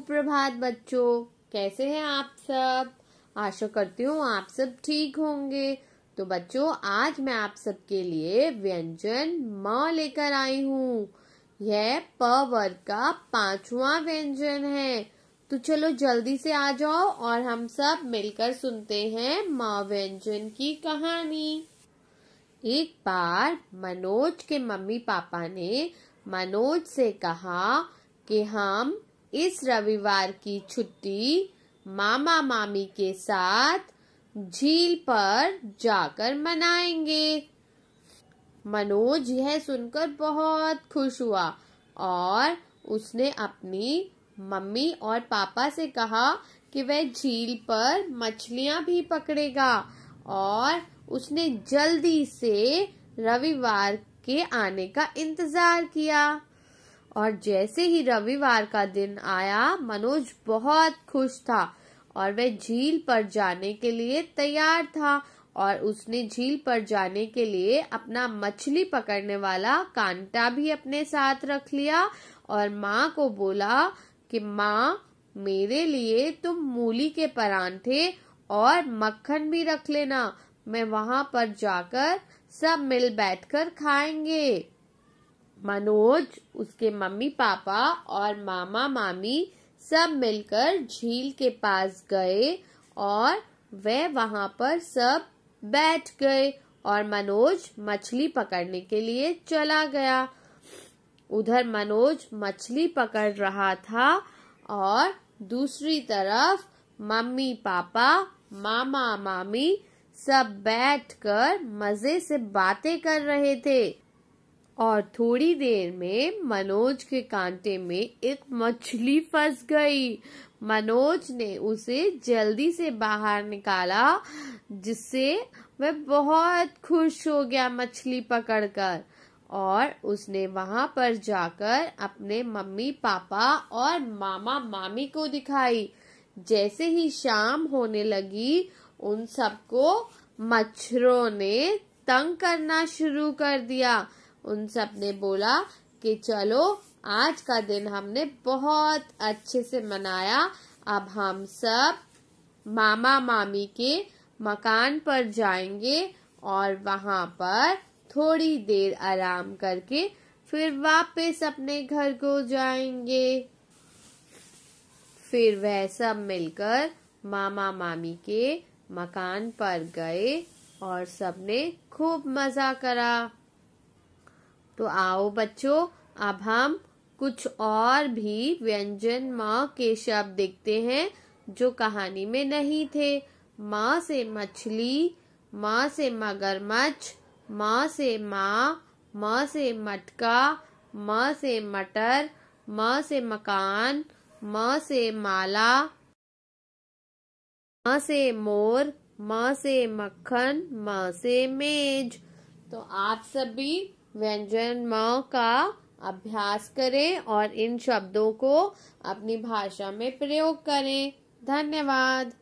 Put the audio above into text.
सुप्रभात बच्चों कैसे हैं आप सब आशा करती हूँ आप सब ठीक होंगे तो बच्चों आज मैं आप सबके लिए व्यंजन म लेकर आई हूँ यह प वर्ग का पांचवा व्यंजन है तो चलो जल्दी से आ जाओ और हम सब मिलकर सुनते हैं म व्यंजन की कहानी एक बार मनोज के मम्मी पापा ने मनोज से कहा कि हम इस रविवार की छुट्टी मामा मामी के साथ झील पर जाकर मनाएंगे मनोज यह सुनकर बहुत खुश हुआ और उसने अपनी मम्मी और पापा से कहा कि वह झील पर मछलियां भी पकड़ेगा और उसने जल्दी से रविवार के आने का इंतजार किया और जैसे ही रविवार का दिन आया मनोज बहुत खुश था और वह झील पर जाने के लिए तैयार था और उसने झील पर जाने के लिए अपना मछली पकड़ने वाला कांटा भी अपने साथ रख लिया और माँ को बोला कि माँ मेरे लिए तुम मूली के परांठे और मक्खन भी रख लेना मैं वहां पर जाकर सब मिल बैठकर खाएंगे मनोज उसके मम्मी पापा और मामा मामी सब मिलकर झील के पास गए और वे वहां पर सब बैठ गए और मनोज मछली पकड़ने के लिए चला गया उधर मनोज मछली पकड़ रहा था और दूसरी तरफ मम्मी पापा मामा मामी सब बैठकर मजे से बातें कर रहे थे और थोड़ी देर में मनोज के कांटे में एक मछली फंस गई मनोज ने उसे जल्दी से बाहर निकाला जिससे वह बहुत खुश हो गया मछली पकड़कर और उसने वहां पर जाकर अपने मम्मी पापा और मामा मामी को दिखाई जैसे ही शाम होने लगी उन सबको मच्छरों ने तंग करना शुरू कर दिया उन सब ने बोला कि चलो आज का दिन हमने बहुत अच्छे से मनाया अब हम सब मामा मामी के मकान पर जाएंगे और वहां पर थोड़ी देर आराम करके फिर वापस अपने घर को जाएंगे फिर वह सब मिलकर मामा मामी के मकान पर गए और सबने खूब मजा करा तो आओ बच्चों अब हम कुछ और भी व्यंजन माँ के शब्द देखते हैं जो कहानी में नहीं थे माँ से मछली माँ से मगरमच्छ माँ से माँ माँ से मटका माँ से मटर माँ से मकान माँ से माला माँ से मोर माँ से मक्खन माँ से मेज तो आप सभी व्यंजन म का अभ्यास करें और इन शब्दों को अपनी भाषा में प्रयोग करें धन्यवाद